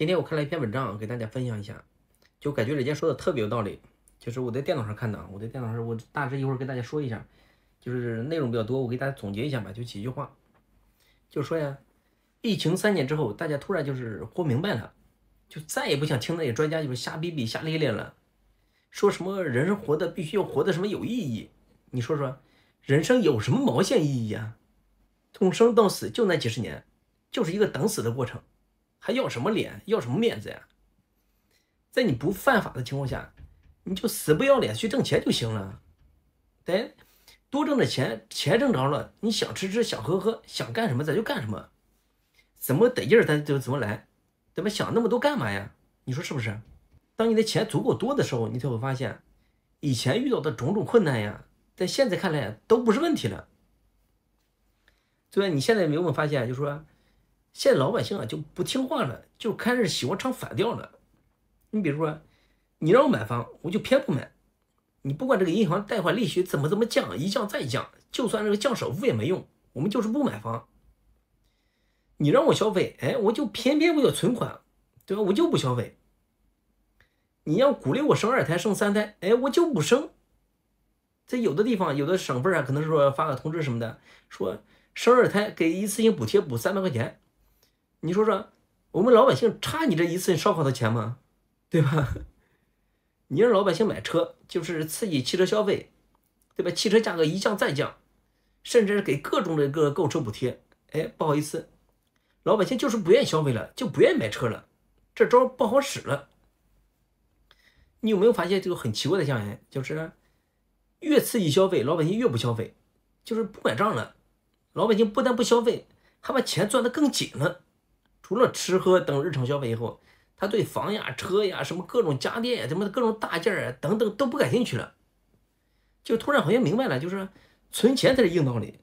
今天我看了一篇文章，给大家分享一下，就感觉人家说的特别有道理。就是我在电脑上看的，我在电脑上，我大致一会儿跟大家说一下，就是内容比较多，我给大家总结一下吧，就几句话。就是说呀，疫情三年之后，大家突然就是活明白了，就再也不想听那些专家就是瞎逼逼、瞎咧咧了。说什么人生活的必须要活的什么有意义？你说说，人生有什么毛线意义啊？从生到死就那几十年，就是一个等死的过程。还要什么脸，要什么面子呀？在你不犯法的情况下，你就死不要脸去挣钱就行了。对，多挣点钱，钱挣着了，你想吃吃，想喝喝，想干什么咱就干什么，怎么得劲儿咱就怎么来，怎么想那么多干嘛呀？你说是不是？当你的钱足够多的时候，你才会发现，以前遇到的种种困难呀，在现在看来都不是问题了，对吧？你现在有没有发现，就是说？现在老百姓啊就不听话了，就开始喜欢唱反调了。你比如说，你让我买房，我就偏不买。你不管这个银行贷款利息怎么怎么降，一降再降，就算这个降首付也没用，我们就是不买房。你让我消费，哎，我就偏偏我有存款，对吧？我就不消费。你要鼓励我生二胎、生三胎，哎，我就不生。在有的地方、有的省份啊，可能是说发个通知什么的，说生二胎给一次性补贴补三百块钱。你说说，我们老百姓差你这一次烧烤的钱吗？对吧？你让老百姓买车，就是刺激汽车消费，对吧？汽车价格一降再降，甚至是给各种的个购车补贴。哎，不好意思，老百姓就是不愿意消费了，就不愿意买车了，这招不好使了。你有没有发现这个很奇怪的现象？就是越刺激消费，老百姓越不消费，就是不买账了。老百姓不但不消费，还把钱攥得更紧了。除了吃喝等日常消费以后，他对房呀、车呀、什么各种家电呀、什么各种大件啊等等都不感兴趣了，就突然好像明白了，就是存钱才是硬道理。